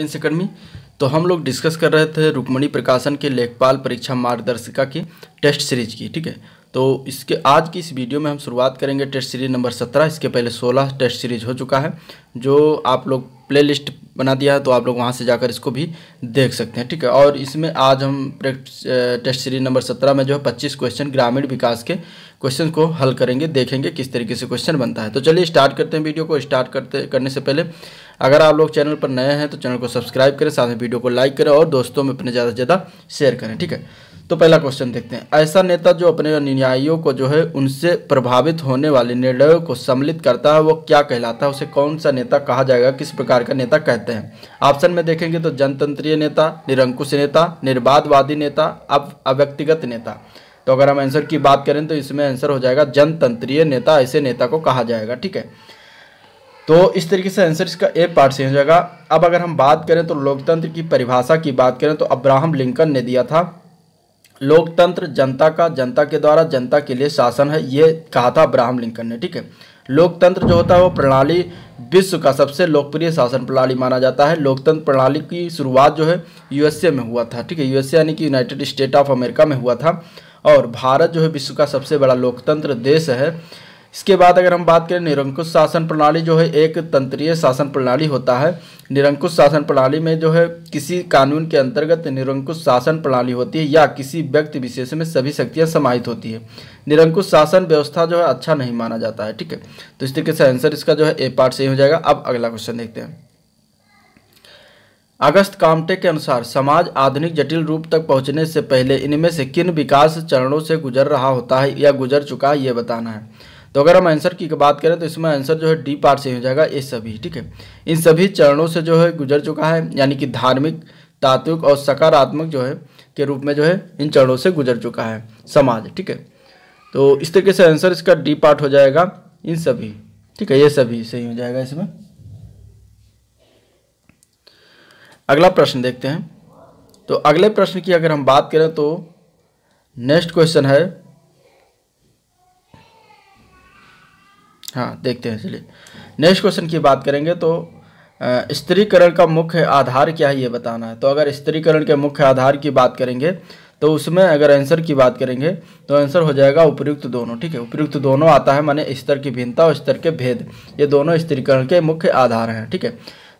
experience academy तो हम लोग डिस्कस कर रहे थे रुक्मणी प्रकाशन के लेखपाल परीक्षा मार्गदर्शिका की टेस्ट सीरीज की ठीक है तो इसके आज की इस वीडियो में हम शुरुआत करेंगे टेस्ट सीरीज नंबर सत्रह इसके पहले सोलह टेस्ट सीरीज हो चुका है जो आप लोग प्ले लिस्ट बना दिया है तो आप लोग वहाँ से जाकर इसको भी देख सकते हैं ठीक है और इसमें आज हम टेस्ट सीरीज नंबर सत्रह में जो है पच्चीस क्वेश्चन ग्रामीण विकास के क्वेश्चन को हल करेंगे देखेंगे किस तरीके से क्वेश्चन बनता है तो चलिए स्टार्ट करते हैं वीडियो को स्टार्ट करते करने से पहले अगर आप लोग चैनल पर नए हैं तो चैनल को सब्सक्राइब करें साथ में वीडियो को लाइक करें और दोस्तों में अपने ज़्यादा से ज़्यादा शेयर करें ठीक है तो पहला क्वेश्चन देखते हैं ऐसा नेता जो अपने अनुयायियों को जो है उनसे प्रभावित होने वाले निर्णयों को सम्मिलित करता है वो क्या कहलाता है उसे कौन सा नेता कहा जाएगा किस प्रकार का नेता कहते हैं ऑप्शन में देखेंगे तो जनतंत्रीय नेता निरंकुश नेता निर्बाधवादी नेता अब अव्यक्तिगत नेता तो अगर हम आंसर की बात करें तो इसमें आंसर हो जाएगा जनतंत्रीय नेता ऐसे नेता को कहा जाएगा ठीक है तो इस तरीके से आंसर इसका ए पार्ट से हो जाएगा अब अगर हम बात करें तो लोकतंत्र की परिभाषा की बात करें तो अब्राहम लिंकन ने दिया था लोकतंत्र जनता का जनता के द्वारा जनता के लिए शासन है ये कहा था अब्राहम लिंकन ने ठीक है लोकतंत्र जो होता है वो प्रणाली विश्व का सबसे लोकप्रिय शासन प्रणाली माना जाता है लोकतंत्र प्रणाली की शुरुआत जो है यूएसए में हुआ था ठीक है यूएसए यानी कि यूनाइटेड स्टेट ऑफ अमेरिका में हुआ था और भारत जो है विश्व का सबसे बड़ा लोकतंत्र देश है इसके बाद अगर हम बात करें निरंकुश शासन प्रणाली जो है एक तंत्रीय शासन प्रणाली होता है निरंकुश शासन प्रणाली में जो है किसी कानून के अंतर्गत निरंकुश शासन प्रणाली होती है या किसी व्यक्ति विशेष में सभी शक्तियाँ समाहित होती है निरंकुश शासन व्यवस्था जो है अच्छा नहीं माना जाता है ठीक है तो इस तरीके से आंसर इसका जो है ए पार्ट ही हो जाएगा अब अगला क्वेश्चन देखते हैं अगस्त कामटे के अनुसार समाज आधुनिक जटिल रूप तक पहुंचने से पहले इनमें से किन विकास चरणों से गुजर रहा होता है या गुजर चुका है ये बताना है तो अगर हम आंसर की बात करें तो इसमें आंसर जो है डी पार्ट से हो जाएगा ये सभी ठीक है इन सभी चरणों से जो है गुजर चुका है यानी कि धार्मिक तात्विक और सकारात्मक जो है के रूप में जो है इन चरणों से गुजर चुका है समाज ठीक है तो इस तरीके से आंसर इसका डी पार्ट हो जाएगा इन सभी ठीक है ये सभी सही हो जाएगा इसमें अगला प्रश्न देखते हैं तो अगले प्रश्न की अगर हम बात करें तो नेक्स्ट क्वेश्चन है हाँ देखते हैं चलिए नेक्स्ट क्वेश्चन की बात करेंगे तो स्त्रीकरण का मुख्य आधार क्या है ये बताना है तो अगर स्त्रीकरण के मुख्य आधार की बात करेंगे तो उसमें अगर आंसर की बात करेंगे तो आंसर हो जाएगा उपयुक्त दोनों ठीक है उपयुक्त दोनों आता है माने स्तर की भिन्नता और स्तर के भेद ये दोनों स्त्रीकरण के मुख्य आधार हैं ठीक है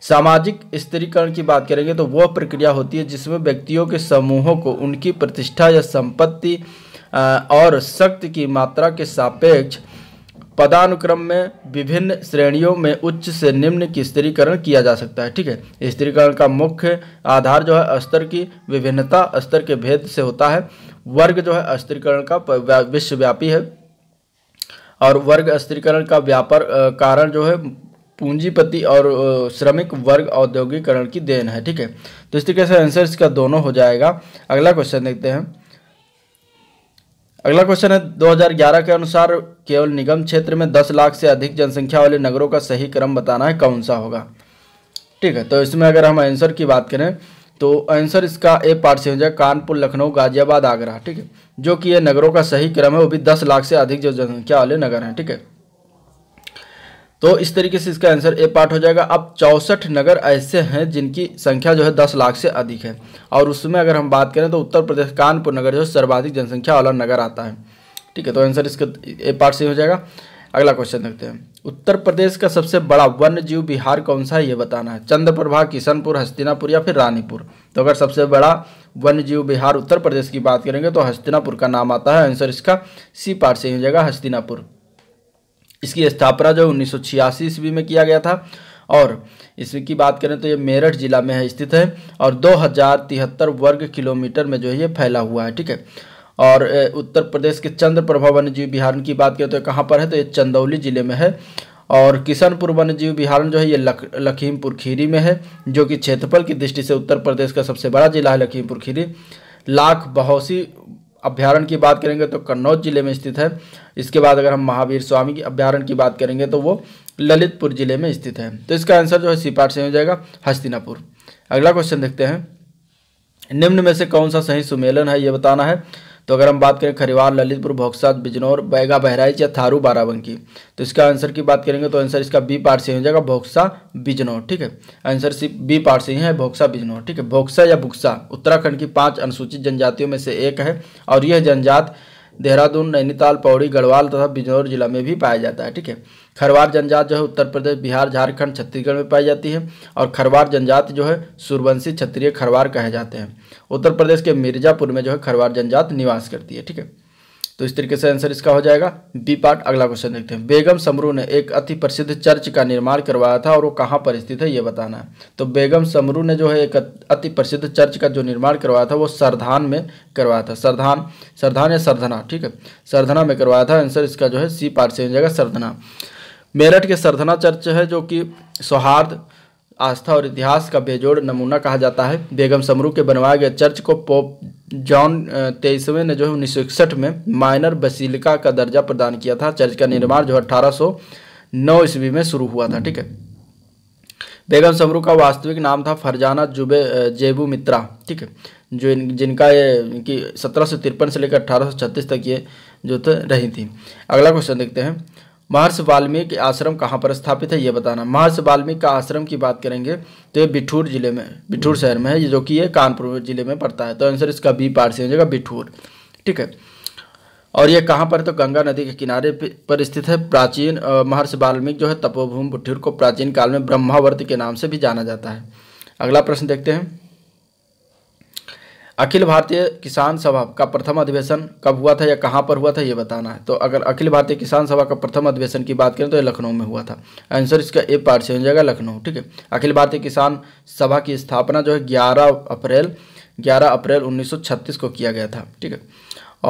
सामाजिक स्त्रीकरण की बात करेंगे तो वह प्रक्रिया होती है जिसमें व्यक्तियों के समूहों को उनकी प्रतिष्ठा या संपत्ति और शक्ति की मात्रा के सापेक्ष पदानुक्रम में विभिन्न श्रेणियों में उच्च से निम्न की स्त्रीकरण किया जा सकता है ठीक है स्त्रीकरण का मुख्य आधार जो है स्तर की विभिन्नता स्तर के भेद से होता है वर्ग जो है स्त्रीकरण का विश्वव्यापी है और वर्ग स्त्रीकरण का व्यापार कारण जो है पूंजीपति और श्रमिक वर्ग औद्योगिकरण की देन है ठीक है तो इस तरीके से आंसर इसका दोनों हो जाएगा अगला क्वेश्चन देखते हैं अगला क्वेश्चन है 2011 के अनुसार केवल निगम क्षेत्र में 10 लाख से अधिक जनसंख्या वाले नगरों का सही क्रम बताना है कौन सा होगा ठीक है तो इसमें अगर हम आंसर की बात करें तो आंसर इसका ए पार्ट से हो जाए कानपुर लखनऊ गाजियाबाद आगरा ठीक है जो कि ये नगरों का सही क्रम है वो भी दस लाख से अधिक जो जनसंख्या वाले नगर हैं ठीक है तो इस तरीके से इसका आंसर ए पार्ट हो जाएगा अब चौंसठ नगर ऐसे हैं जिनकी संख्या जो है दस लाख से अधिक है और उसमें अगर हम बात करें तो उत्तर प्रदेश कानपुर नगर जो है सर्वाधिक जनसंख्या वाला नगर आता है ठीक है तो आंसर इसका ए पार्ट से हो जाएगा अगला क्वेश्चन देखते हैं उत्तर प्रदेश का सबसे बड़ा वन्य जीव बिहार कौन सा है ये बताना है चंद्रप्रभा किशनपुर हस्तिनापुर या फिर रानीपुर तो अगर सबसे बड़ा वन्य जीव बिहार उत्तर प्रदेश की बात करेंगे तो हस्तिनापुर का नाम आता है आंसर इसका सी पार्ट से हो जाएगा हस्तिनापुर इसकी स्थापना जो उन्नीस सौ ईस्वी में किया गया था और इसकी बात करें तो ये मेरठ जिला में है स्थित है और दो हज़ार तिहत्तर वर्ग किलोमीटर में जो है ये फैला हुआ है ठीक है और उत्तर प्रदेश के चंद्र प्रभा वन्यजीव बिहारण की बात करें तो कहाँ पर है तो ये चंदौली जिले में है और किशनपुर वन्यजीव बिहारण जो है ये लख लखीमपुर खीरी में है जो कि क्षेत्रफल की दृष्टि से उत्तर प्रदेश का सबसे बड़ा जिला है लखीमपुर खीरी लाख बहौसी अभ्यारण की बात करेंगे तो कन्नौज जिले में स्थित है इसके बाद अगर हम महावीर स्वामी की अभ्यारण की बात करेंगे तो वो ललितपुर जिले में स्थित है तो इसका आंसर जो है सी पार्ट से हो जाएगा हस्तिनापुर अगला क्वेश्चन देखते हैं निम्न में से कौन सा सही सुमेलन है ये बताना है तो अगर हम बात करें खरीवार ललितपुर भोक्सा बिजनौर बैगा बहराइच या थारू बाराबंकी तो इसका आंसर की बात करेंगे तो आंसर इसका बी पार्ट से हो जाएगा भोक्सा बिजनौर ठीक है आंसर सी बी पार्ट से ही है भोक्सा बिजनौर ठीक है भोक्सा या भुक्सा उत्तराखंड की पांच अनुसूचित जनजातियों में से एक है और यह जनजात देहरादून नैनीताल पौड़ी गढ़वाल तथा बिजनौर जिला में भी पाया जाता है ठीक है खरवार जनजात जो है उत्तर प्रदेश बिहार झारखंड छत्तीसगढ़ में पाई जाती है और खरवार जनजात जो है सूर्यवंशी क्षत्रिय खरवार कहे जाते हैं उत्तर प्रदेश के मिर्जापुर में जो है खरवार जनजात निवास करती है ठीक है तो इस तरीके से आंसर इसका हो जाएगा बी पार्ट अगला क्वेश्चन देखते हैं बेगम समरू ने एक अति प्रसिद्ध चर्च का निर्माण करवाया था और वो कहाँ पर स्थित है ये बताना है तो बेगम समरू ने जो है एक अति प्रसिद्ध चर्च का जो निर्माण करवाया था वो सरधान में करवाया था सरधान सरधान या सरधना ठीक है सरधना में करवाया था आंसर इसका जो है सी पार्ट से हो जाएगा सरधना मेरठ के सरधना चर्च है जो कि सौहार्द आस्था और इतिहास का बेजोड़ नमूना कहा जाता है बेगम समरू के बनवाए गए चर्च को पोप जॉन तेईसवें ने जो है उन्नीस में माइनर बसीलिका का दर्जा प्रदान किया था चर्च का निर्माण जो अठारह नौ ईस्वी में शुरू हुआ था ठीक है बेगम समरू का वास्तविक नाम था फरजाना जुबे जेबू मित्रा ठीक है जो इन जिनका ये इनकी सत्रह से लेकर अठारह तक ये जो थे रही थी अगला क्वेश्चन देखते हैं महर्ष वाल्मीकि आश्रम कहाँ पर स्थापित है ये बताना महर्ष वाल्मीकि का आश्रम की बात करेंगे तो ये बिठूर जिले में बिठूर शहर में है जो कि ये कानपुर जिले में पड़ता है तो आंसर इसका बी पार्ट से हो जाएगा बिठूर ठीक है और ये कहाँ पर तो गंगा नदी के किनारे पर स्थित है प्राचीन महर्ष वाल्मीकि जो है तपोभूमि बुठूर को प्राचीन काल में ब्रह्मावर्त के नाम से भी जाना जाता है अगला प्रश्न देखते हैं अखिल भारतीय किसान सभा का प्रथम अधिवेशन कब हुआ था या कहाँ पर हुआ था ये बताना है तो अगर अखिल भारतीय किसान सभा का प्रथम अधिवेशन की बात करें तो ये लखनऊ में हुआ था आंसर इसका ए पार्ट से हो जाएगा लखनऊ ठीक है अखिल भारतीय किसान सभा की स्थापना जो है ग्यारह अप्रैल ग्यारह अप्रैल 1936 को किया गया था ठीक है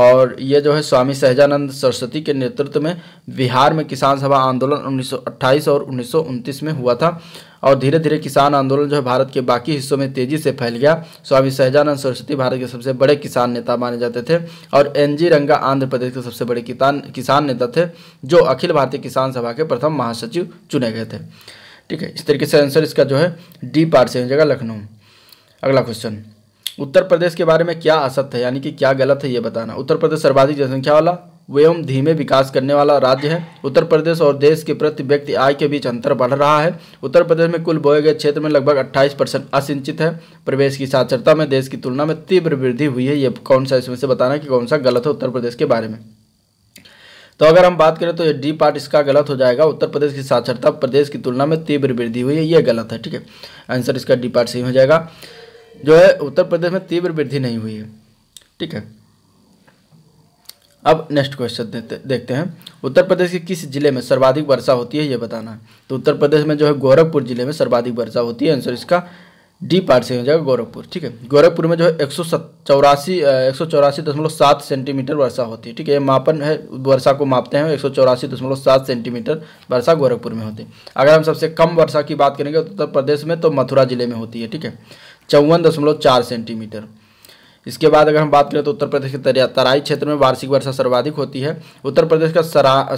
और ये जो है स्वामी सहजानंद सरस्वती के नेतृत्व में बिहार में किसान सभा आंदोलन 1928 और 1929 में हुआ था और धीरे धीरे किसान आंदोलन जो है भारत के बाकी हिस्सों में तेजी से फैल गया स्वामी सहजानंद सरस्वती भारत के सबसे बड़े किसान नेता माने जाते थे और एन जी रंगा आंध्र प्रदेश के सबसे बड़े किसान किसान नेता थे जो अखिल भारतीय किसान सभा के प्रथम महासचिव चुने गए थे ठीक है इस तरीके से आंसर इसका जो है डी पार से जगह लखनऊ अगला क्वेश्चन उत्तर प्रदेश के बारे में क्या असत्य है यानी कि क्या गलत है ये बताना उत्तर प्रदेश सर्वाधिक जनसंख्या वाला एवं धीमे विकास करने वाला राज्य है उत्तर प्रदेश और देश के प्रति व्यक्ति आय के बीच अंतर बढ़ रहा है उत्तर प्रदेश में कुल बोए गए क्षेत्र में लगभग 28 परसेंट असिंचित है प्रवेश की साक्षरता में देश की तुलना में तीव्र वृद्धि हुई है ये कौन सा इसमें से बताना कि कौन सा गलत है उत्तर प्रदेश के बारे में तो अगर हम बात करें तो ये डी पार्ट इसका गलत हो जाएगा उत्तर प्रदेश की साक्षरता प्रदेश की तुलना में तीव्र वृद्धि हुई है ये गलत है ठीक है आंसर इसका डी पार्ट सही हो जाएगा जो है उत्तर प्रदेश में तीव्र वृद्धि नहीं हुई है ठीक है अब नेक्स्ट क्वेश्चन देखते हैं उत्तर प्रदेश के किस जिले में सर्वाधिक वर्षा होती है ये बताना है तो उत्तर प्रदेश में जो है गोरखपुर जिले में सर्वाधिक वर्षा होती है आंसर इसका डी पार्ट से हो जाएगा गोरखपुर ठीक है गोरखपुर में जो है एक सौ चौरासी एक सौ चौरासी दशमलव सात सेंटीमीटर वर्षा होती है ठीक है ये मापन है वर्षा को मापते हैं एक सौ चौरासी दशमलव सात सेंटीमीटर वर्षा गोरखपुर में होती है अगर हम सबसे कम वर्षा की बात करेंगे तो उत्तर प्रदेश में तो मथुरा जिले में होती है ठीक है चौवन दशमलव चार सेंटीमीटर इसके बाद अगर हम बात करें तो उत्तर प्रदेश के तराई क्षेत्र में वार्षिक वर्षा सर्वाधिक होती है उत्तर प्रदेश का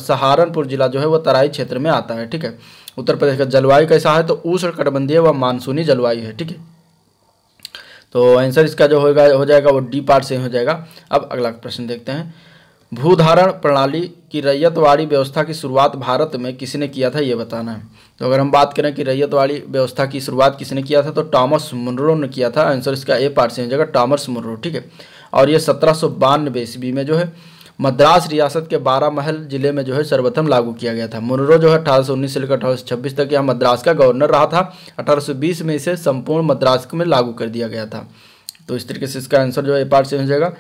सहारनपुर जिला जो है वो तराई क्षेत्र में आता है ठीक है उत्तर प्रदेश का जलवायु कैसा है तो उष्ण कटबंधीय व मानसूनी जलवायु है ठीक है तो आंसर इसका जो होगा हो जाएगा वो डी पार्ट से हो जाएगा अब अगला प्रश्न देखते हैं भूधारण प्रणाली की रैयतवाड़ी व्यवस्था की शुरुआत भारत में किसने किया था ये बताना है तो अगर हम बात करें कि रैयतवाड़ी व्यवस्था की शुरुआत किसने किया था तो टॉमस मुनरो ने किया था आंसर इसका ए पार्ट से जगह टॉमस मुनरो ठीक है और ये सत्रह सौ बानवे ईस्वी में जो है मद्रास रियासत के बारह महल जिले में जो है सर्वप्रथम लागू किया गया था मुनरो जो है अठारह सौ उन्नीस से लेकर अठारह सौ छब्बीस तक यहाँ मद्रास का गवर्नर रहा था अठारह सौ बीस में इसे संपूर्ण मद्रास में लागू कर दिया गया था तो इस तरीके से इसका आंसर जो है ए पार्ट से हो जाएगा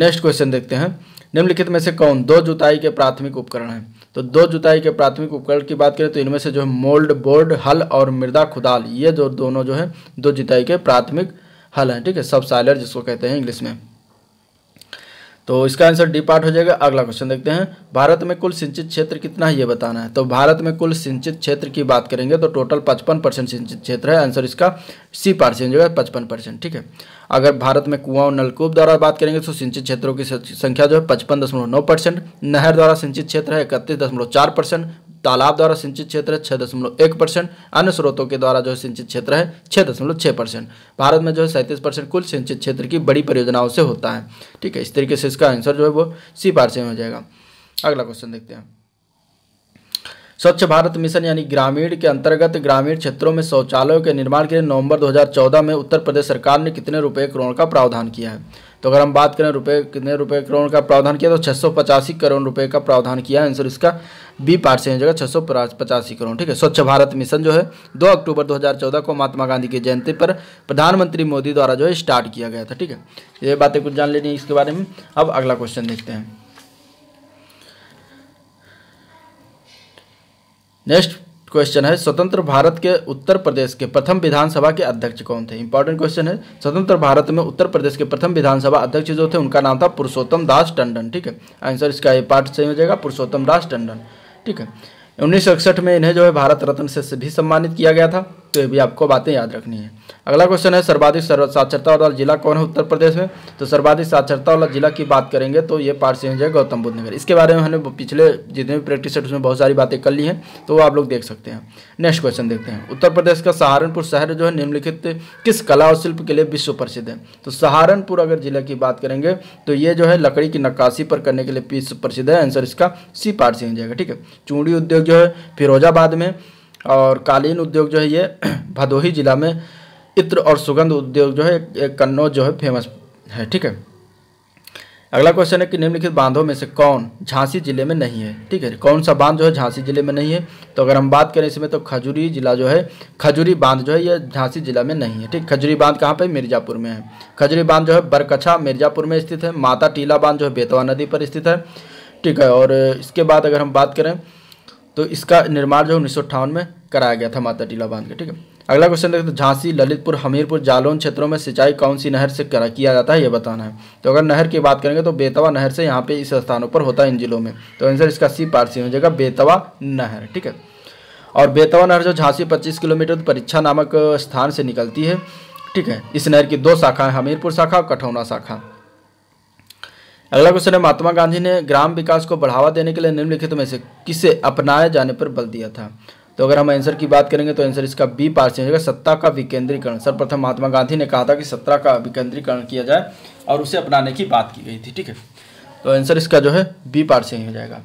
नेक्स्ट क्वेश्चन देखते हैं निम्नलिखित में से कौन दो जुताई के प्राथमिक उपकरण हैं तो दो जुताई के प्राथमिक उपकरण की बात करें तो इनमें से जो है मोल्ड बोर्ड हल और मृदा खुदाल ये जो दोनों जो है दो जुताई के प्राथमिक हल हैं ठीक है सब जिसको कहते हैं इंग्लिश में तो इसका आंसर डी पार्ट हो जाएगा अगला क्वेश्चन देखते हैं भारत में कुल सिंचित क्षेत्र कितना है ये बताना है तो भारत में कुल सिंचित क्षेत्र की बात करेंगे तो टोटल पचपन परसेंट सिंचित क्षेत्र है आंसर इसका सी पार्ट से जाएगा पचपन परसेंट ठीक है अगर भारत में कुआं और नलकूप द्वारा बात करेंगे तो सिंचित क्षेत्रों की संख्या जो है पचपन दशमलव नौ परसेंट नहर द्वारा सिंचित क्षेत्र है इकतीस दशमलव चार परसेंट तालाब द्वारा सिंचित क्षेत्र है छः दशमलव एक परसेंट अन्य स्रोतों के द्वारा जो है सिंचित क्षेत्र है छः दशमलव छः परसेंट भारत में जो है सैंतीस परसेंट कुल सिंचित क्षेत्र की बड़ी परियोजनाओं से होता है ठीक है इस तरीके से इसका आंसर जो है वो सी पार से हो जाएगा अगला क्वेश्चन देखते हैं स्वच्छ भारत मिशन यानी ग्रामीण के अंतर्गत ग्रामीण क्षेत्रों में शौचालयों के निर्माण के लिए नवंबर 2014 में उत्तर प्रदेश सरकार ने कितने रुपए करोड़ का प्रावधान किया है तो अगर हम बात करें रुपए कितने रुपए करोड़ का प्रावधान किया तो छह करोड़ रुपए का प्रावधान किया है आंसर इसका बी पार्ट से जगह छः सौ पचासी करोड़ ठीक है स्वच्छ भारत मिशन जो है दो अक्टूबर 2014 को महात्मा गांधी की जयंती पर प्रधानमंत्री मोदी द्वारा जो है स्टार्ट किया गया था ठीक है ये बातें कुछ जान लेनी इसके बारे में अब अगला क्वेश्चन देखते हैं नेक्स्ट क्वेश्चन है स्वतंत्र भारत के उत्तर प्रदेश के प्रथम विधानसभा के अध्यक्ष कौन थे इंपॉर्टेंट क्वेश्चन है स्वतंत्र भारत में उत्तर प्रदेश के प्रथम विधानसभा अध्यक्ष जो थे उनका नाम था पुरुषोत्तम दास टंडन ठीक है आंसर इसका पार्ट सही हो जाएगा पुरुषोत्तम दास टंडन ठीक है उन्नीस में इन्हें जो है भारत रत्न से भी सम्मानित किया गया था तो हुए भी आपको बातें याद रखनी है अगला क्वेश्चन है सर्वाधिक साक्षरता वाला जिला कौन है उत्तर प्रदेश में तो सर्वाधिक साक्षरता वाला जिला की बात करेंगे तो ये हो है गौतम बुद्ध नगर इसके बारे में हमने पिछले जितने भी प्रैक्टिस सेट उसमें बहुत सारी बातें कर ली हैं तो वो आप लोग देख सकते हैं नेक्स्ट क्वेश्चन देखते हैं उत्तर प्रदेश का सहारनपुर शहर जो है निम्नलिखित किस कला और शिल्प के लिए विश्व प्रसिद्ध है तो सहारनपुर अगर जिले की बात करेंगे तो ये जो है लकड़ी की नक्काशी पर करने के लिए विश्व प्रसिद्ध है आंसर इसका सी हो जाएगा ठीक है चूड़ी उद्योग जो है फिरोजाबाद में और कालीन उद्योग जो है ये भदोही ज़िला में इत्र और सुगंध उद्योग जो है कन्नौज जो है फेमस है ठीक है अगला क्वेश्चन है कि निम्नलिखित बांधों में से कौन झांसी जिले में नहीं है ठीक है कौन सा बांध जो है झांसी जिले में नहीं है तो अगर हम बात करें इसमें तो खजूरी जिला जो है खजूरी बांध जो है यह झांसी जिला में नहीं है ठीक खजूरी बांध कहाँ पर मिर्जापुर में है खजूरी बांध जो है बरकछा मिर्जापुर में स्थित है माता टीला बांध जो है बेतवा नदी पर स्थित है ठीक है और इसके बाद अगर हम बात करें तो इसका निर्माण जो उन्नीस में कराया गया था माता टीला बांध के ठीक है अगला क्वेश्चन देखते हैं झांसी ललितपुर हमीरपुर जालौन क्षेत्रों में सिंचाई कौन सी नहर से करा किया जाता है यह बताना है तो अगर नहर की बात करेंगे तो बेतवा नहर से यहाँ पे इस स्थानों पर होता है इन जिलों में तो आंसर इसका सी पारसी हो जाएगा बेतवा नहर ठीक है और बेतवा नहर जो झांसी पच्चीस किलोमीटर परीक्षा नामक स्थान से निकलती है ठीक है इस नहर की दो शाखाएं हमीरपुर शाखा और कठौना शाखा अगला क्वेश्चन है महात्मा गांधी ने ग्राम विकास को बढ़ावा देने के लिए निम्नलिखित में से किसे अपनाए जाने पर बल दिया था तो अगर हम आंसर की बात करेंगे तो आंसर इसका बी पार्स होगा सत्ता का विकेंद्रीकरण सर्वप्रथम महात्मा गांधी ने कहा था कि सत्ता का विकेंद्रीकरण किया जाए और उसे अपनाने की बात की गई थी ठीक है तो आंसर इसका जो है बी पार्स हो जाएगा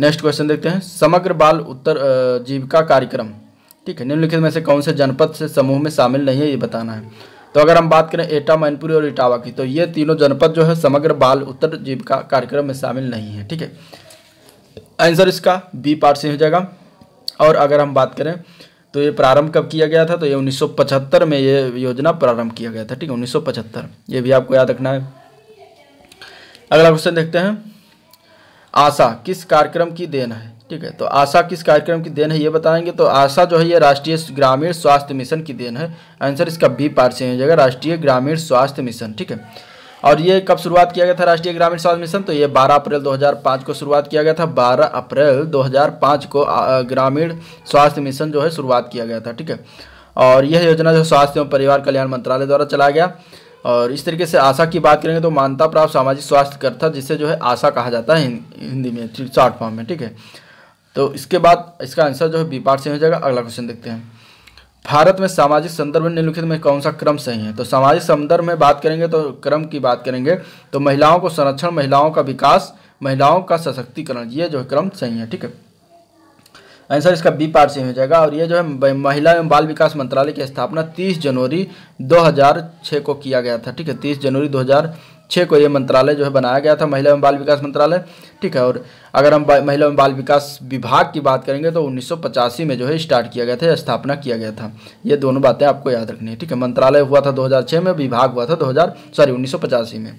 नेक्स्ट क्वेश्चन देखते हैं समग्र बाल उत्तर जीविका कार्यक्रम ठीक है निम्नलिखित में से कौन से जनपद से समूह में शामिल नहीं है ये बताना है तो अगर हम बात करें एटा मैनपुरी और इटावा की तो ये तीनों जनपद जो है समग्र बाल उत्तर जीविका कार्यक्रम में शामिल नहीं है ठीक है आंसर इसका बी पार्ट से हो जाएगा और अगर हम बात करें तो ये प्रारंभ कब किया गया था तो ये 1975 में ये योजना प्रारंभ किया गया था ठीक है 1975 ये भी आपको याद रखना है अगला क्वेश्चन देखते हैं आशा किस कार्यक्रम की देन है ठीक है तो आशा किस कार्यक्रम की देन है ये बताएंगे तो आशा जो है ये राष्ट्रीय ग्रामीण स्वास्थ्य मिशन की देन है आंसर इसका बी पार से हो जाएगा राष्ट्रीय ग्रामीण स्वास्थ्य मिशन ठीक है और ये कब शुरुआत किया गया था राष्ट्रीय ग्रामीण स्वास्थ्य मिशन तो ये 12 अप्रैल 2005 को शुरुआत किया गया था 12 अप्रैल 2005 को ग्रामीण स्वास्थ्य मिशन जो है शुरुआत किया गया था ठीक है और यह योजना जो स्वास्थ्य एवं परिवार कल्याण मंत्रालय द्वारा चलाया गया और इस तरीके से आशा की बात करेंगे तो मान्यता प्राप्त सामाजिक स्वास्थ्यकर्ता जिसे जो है आशा कहा जाता है हिंदी में शॉर्ट फॉर्म में ठीक है तो इसके बाद इसका आंसर जो है बी पार्ट सही हो जाएगा अगला क्वेश्चन देखते हैं भारत में सामाजिक संदर्भ निम्नलिखित में कौन सा क्रम सही है तो सामाजिक संदर्भ में बात करेंगे तो क्रम की बात करेंगे तो महिलाओं को संरक्षण महिलाओं का विकास महिलाओं का सशक्तिकरण ये जो है क्रम सही है ठीक है आंसर इसका बी पार्ट सही हो जाएगा और ये जो है महिला एवं बाल विकास मंत्रालय की स्थापना तीस जनवरी दो को किया गया था ठीक है तीस जनवरी दो छः को ये मंत्रालय जो है बनाया गया था महिला एवं बाल विकास मंत्रालय ठीक है और अगर हम महिला एवं बाल विकास विभाग की बात करेंगे तो उन्नीस में जो है स्टार्ट किया गया था स्थापना किया गया था ये दोनों बातें आपको याद रखनी है ठीक है मंत्रालय हुआ था 2006 में विभाग हुआ था 2000 सॉरी उन्नीस में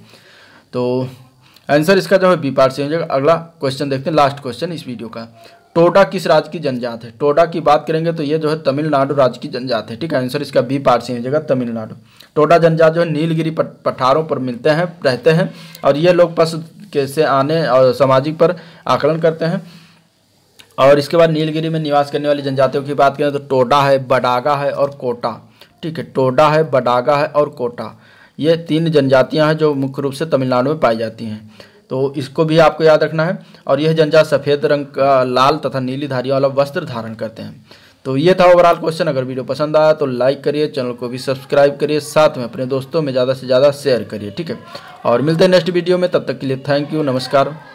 तो आंसर इसका जो है बी पार्ट से अगला क्वेश्चन देखते हैं लास्ट क्वेश्चन इस वीडियो का टोडा किस राज्य की जनजात है टोडा की बात करेंगे तो ये जो है तमिलनाडु राज्य की जनजात है ठीक है आंसर इसका बी पार्ट है जगह तमिलनाडु टोडा जनजात जो है नीलगिरी पठारों पर मिलते हैं रहते हैं और ये लोग पशु कैसे आने और सामाजिक पर आकलन करते हैं और इसके बाद नीलगिरी में निवास करने वाली जनजातियों की बात करें तो टोडा है बडागा है और कोटा ठीक है टोडा है बडागा है और कोटा ये तीन जनजातियाँ हैं जो मुख्य रूप से तमिलनाडु में पाई जाती हैं तो इसको भी आपको याद रखना है और यह जनजात सफ़ेद रंग का लाल तथा नीली धारी वाला वस्त्र धारण करते हैं तो ये था ओवरऑल क्वेश्चन अगर वीडियो पसंद आया तो लाइक करिए चैनल को भी सब्सक्राइब करिए साथ में अपने दोस्तों में ज़्यादा से ज़्यादा शेयर करिए ठीक है और मिलते हैं नेक्स्ट वीडियो में तब तक के लिए थैंक यू नमस्कार